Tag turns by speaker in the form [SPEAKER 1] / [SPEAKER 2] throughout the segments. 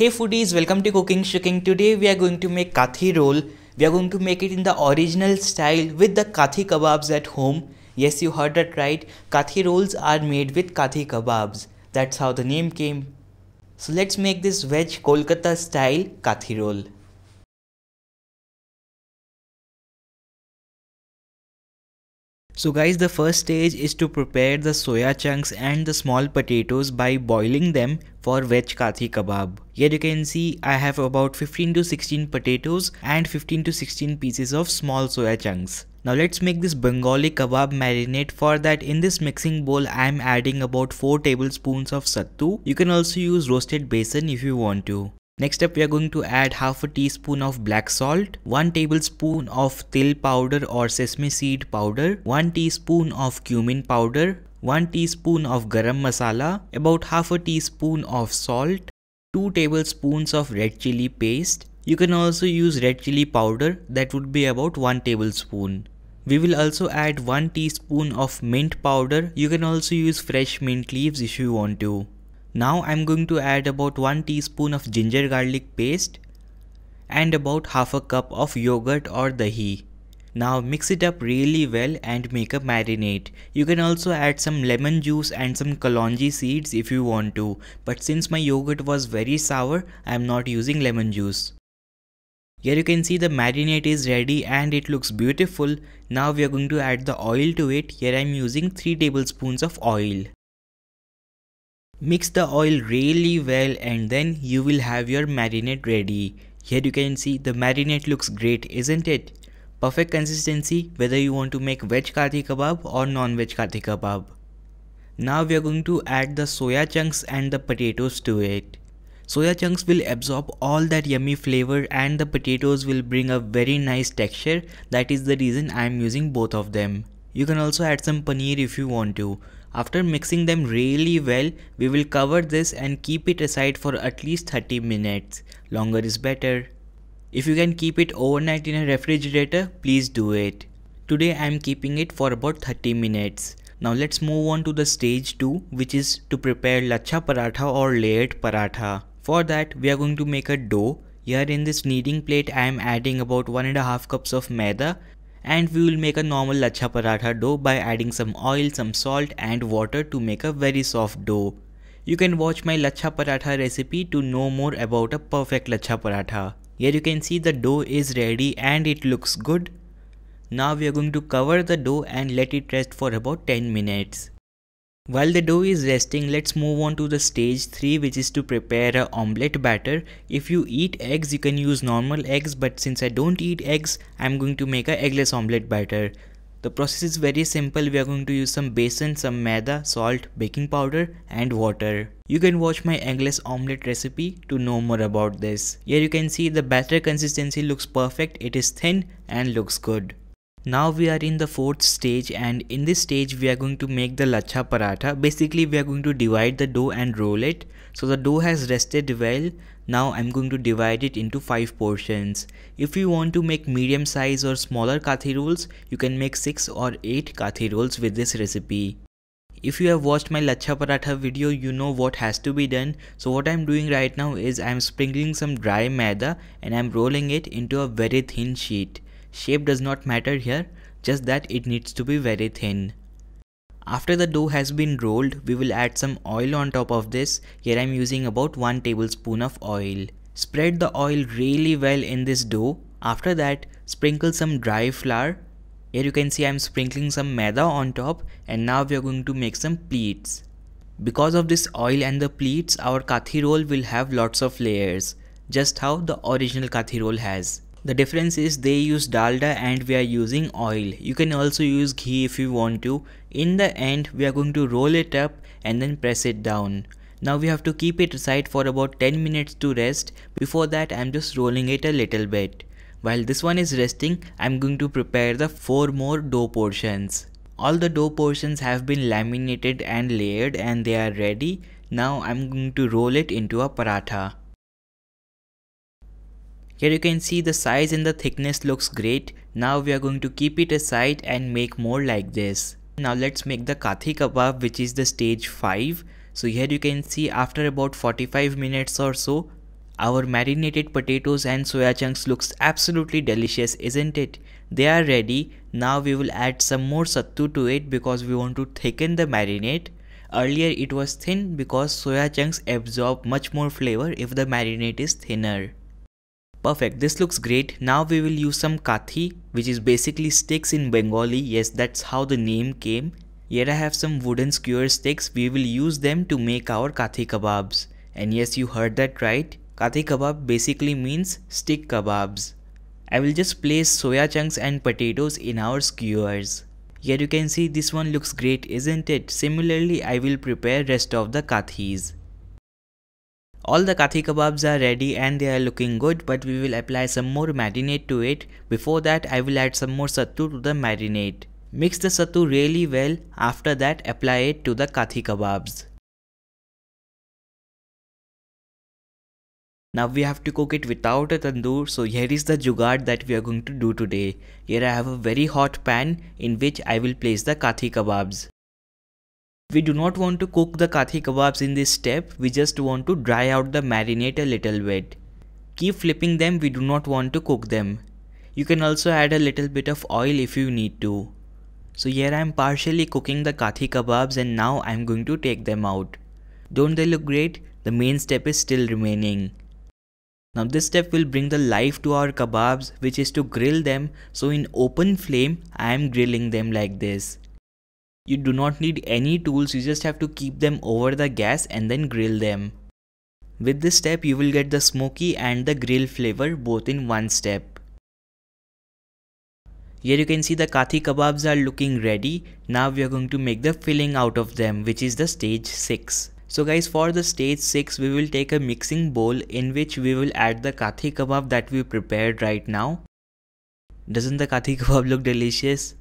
[SPEAKER 1] Hey foodies, welcome to Cooking Shooking. Today we are going to make kathi roll. We are going to make it in the original style with the kathi kebabs at home. Yes, you heard that right. Kathi rolls are made with kathi kebabs. That's how the name came. So let's make this veg Kolkata style kathi roll. So guys the first stage is to prepare the soya chunks and the small potatoes by boiling them for veg kathi kebab. Here you can see I have about 15 to 16 potatoes and 15 to 16 pieces of small soya chunks. Now let's make this Bengali kebab marinade for that in this mixing bowl I am adding about 4 tablespoons of sattu. You can also use roasted basin if you want to. Next up we are going to add half a teaspoon of black salt, 1 tablespoon of til powder or sesame seed powder, 1 teaspoon of cumin powder, 1 teaspoon of garam masala, about half a teaspoon of salt, 2 tablespoons of red chili paste. You can also use red chili powder that would be about 1 tablespoon. We will also add 1 teaspoon of mint powder. You can also use fresh mint leaves if you want to. Now I'm going to add about 1 teaspoon of ginger garlic paste and about half a cup of yogurt or dahi. Now mix it up really well and make a marinade. You can also add some lemon juice and some kalonji seeds if you want to. But since my yogurt was very sour, I am not using lemon juice. Here you can see the marinade is ready and it looks beautiful. Now we are going to add the oil to it. Here I am using 3 tablespoons of oil. Mix the oil really well and then you will have your marinade ready. Here you can see the marinade looks great isn't it? perfect consistency whether you want to make veg kathi kebab or non-veg kathi kebab. Now we are going to add the soya chunks and the potatoes to it. Soya chunks will absorb all that yummy flavor and the potatoes will bring a very nice texture that is the reason I am using both of them. You can also add some paneer if you want to. After mixing them really well, we will cover this and keep it aside for at least 30 minutes. Longer is better. If you can keep it overnight in a refrigerator, please do it. Today I am keeping it for about 30 minutes. Now let's move on to the stage 2 which is to prepare lachha paratha or layered paratha. For that we are going to make a dough. Here in this kneading plate I am adding about 1.5 cups of maida and we will make a normal lachha paratha dough by adding some oil, some salt and water to make a very soft dough. You can watch my lachha paratha recipe to know more about a perfect lachha paratha. Here you can see the dough is ready and it looks good. Now we are going to cover the dough and let it rest for about 10 minutes. While the dough is resting, let's move on to the stage 3 which is to prepare a omelette batter. If you eat eggs, you can use normal eggs but since I don't eat eggs, I'm going to make a eggless omelette batter. The process is very simple. We are going to use some basin, some maida, salt, baking powder and water. You can watch my eggless omelette recipe to know more about this. Here you can see the batter consistency looks perfect. It is thin and looks good. Now we are in the fourth stage and in this stage we are going to make the lacha paratha. Basically we are going to divide the dough and roll it. So the dough has rested well. Now I'm going to divide it into 5 portions. If you want to make medium size or smaller kathi rolls, you can make 6 or 8 kathi rolls with this recipe. If you have watched my lacha paratha video, you know what has to be done. So what I'm doing right now is I'm sprinkling some dry maida and I'm rolling it into a very thin sheet. Shape does not matter here, just that it needs to be very thin. After the dough has been rolled, we will add some oil on top of this. Here I am using about 1 tablespoon of oil. Spread the oil really well in this dough. After that, sprinkle some dry flour. Here you can see I am sprinkling some maida on top and now we are going to make some pleats. Because of this oil and the pleats, our kathi roll will have lots of layers, just how the original kathi roll has the difference is they use dalda and we are using oil you can also use ghee if you want to in the end we are going to roll it up and then press it down now we have to keep it aside for about 10 minutes to rest before that i'm just rolling it a little bit while this one is resting i'm going to prepare the four more dough portions all the dough portions have been laminated and layered and they are ready now i'm going to roll it into a paratha here you can see the size and the thickness looks great. Now we are going to keep it aside and make more like this. Now let's make the Kathi kebab which is the stage 5. So here you can see after about 45 minutes or so, our marinated potatoes and soya chunks looks absolutely delicious isn't it? They are ready. Now we will add some more sattu to it because we want to thicken the marinade. Earlier it was thin because soya chunks absorb much more flavor if the marinade is thinner. Perfect, this looks great. Now we will use some kathi, which is basically sticks in Bengali. Yes, that's how the name came. Here I have some wooden skewer sticks. We will use them to make our kathi kebabs. And yes, you heard that right. Kathi kebab basically means stick kebabs. I will just place soya chunks and potatoes in our skewers. Here you can see this one looks great isn't it? Similarly, I will prepare rest of the kathis. All the kathi kebabs are ready and they are looking good but we will apply some more marinade to it. Before that I will add some more sattu to the marinade. Mix the sattu really well after that apply it to the kathi kebabs. Now we have to cook it without a tandoor so here is the jugaad that we are going to do today. Here I have a very hot pan in which I will place the kathi kebabs. We do not want to cook the kathi kebabs in this step, we just want to dry out the marinade a little bit. Keep flipping them, we do not want to cook them. You can also add a little bit of oil if you need to. So here I am partially cooking the kathi kebabs and now I am going to take them out. Don't they look great? The main step is still remaining. Now this step will bring the life to our kebabs which is to grill them so in open flame I am grilling them like this. You do not need any tools, you just have to keep them over the gas and then grill them. With this step, you will get the smoky and the grill flavor both in one step. Here you can see the kathi kebabs are looking ready. Now we are going to make the filling out of them which is the stage 6. So guys for the stage 6 we will take a mixing bowl in which we will add the kathi kebab that we prepared right now. Doesn't the kathi kebab look delicious?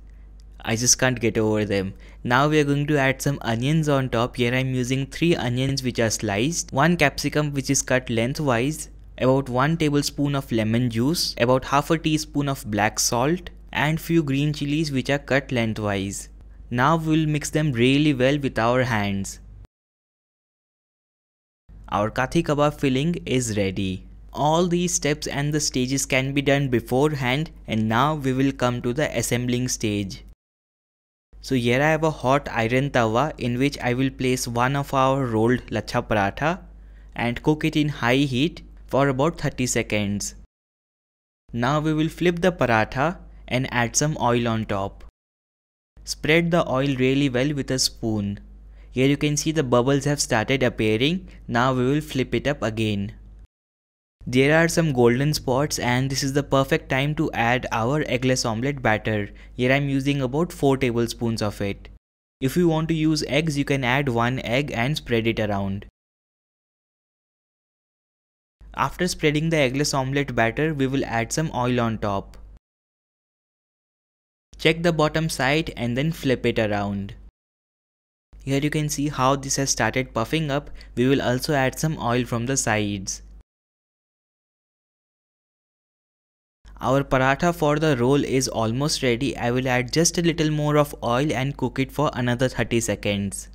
[SPEAKER 1] I just can't get over them. Now we are going to add some onions on top. Here I am using 3 onions which are sliced, 1 capsicum which is cut lengthwise, about 1 tablespoon of lemon juice, about half a teaspoon of black salt and few green chilies which are cut lengthwise. Now we'll mix them really well with our hands. Our kathi kebab filling is ready. All these steps and the stages can be done beforehand and now we will come to the assembling stage. So here I have a hot iron tawa in which I will place one of our rolled lachha paratha and cook it in high heat for about 30 seconds. Now we will flip the paratha and add some oil on top. Spread the oil really well with a spoon. Here you can see the bubbles have started appearing. Now we will flip it up again. There are some golden spots and this is the perfect time to add our eggless omelette batter. Here I am using about 4 tablespoons of it. If you want to use eggs you can add 1 egg and spread it around. After spreading the eggless omelette batter we will add some oil on top. Check the bottom side and then flip it around. Here you can see how this has started puffing up. We will also add some oil from the sides. Our paratha for the roll is almost ready. I will add just a little more of oil and cook it for another 30 seconds.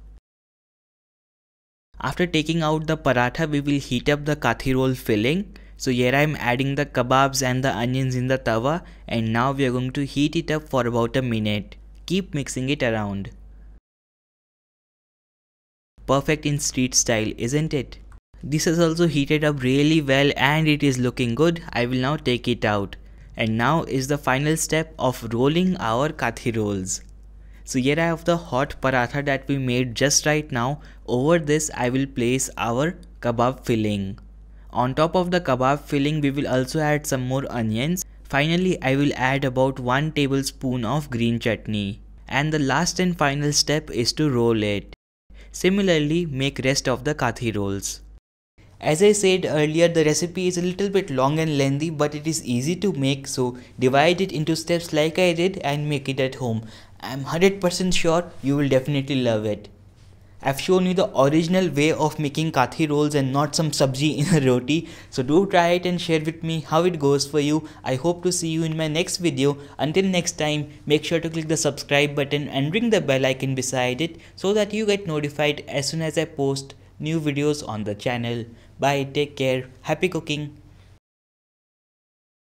[SPEAKER 1] After taking out the paratha, we will heat up the kathi roll filling. So here I am adding the kebabs and the onions in the tawa and now we are going to heat it up for about a minute. Keep mixing it around. Perfect in street style, isn't it? This is also heated up really well and it is looking good. I will now take it out. And now is the final step of rolling our kathi rolls. So here I have the hot paratha that we made just right now. Over this I will place our kebab filling. On top of the kebab filling we will also add some more onions. Finally I will add about 1 tablespoon of green chutney. And the last and final step is to roll it. Similarly make rest of the kathi rolls. As I said earlier the recipe is a little bit long and lengthy but it is easy to make so divide it into steps like I did and make it at home. I'm 100% sure you will definitely love it. I've shown you the original way of making kathi rolls and not some sabji in a roti. So do try it and share with me how it goes for you. I hope to see you in my next video. Until next time, make sure to click the subscribe button and ring the bell icon beside it so that you get notified as soon as I post new videos on the channel. Bye, take care, happy cooking.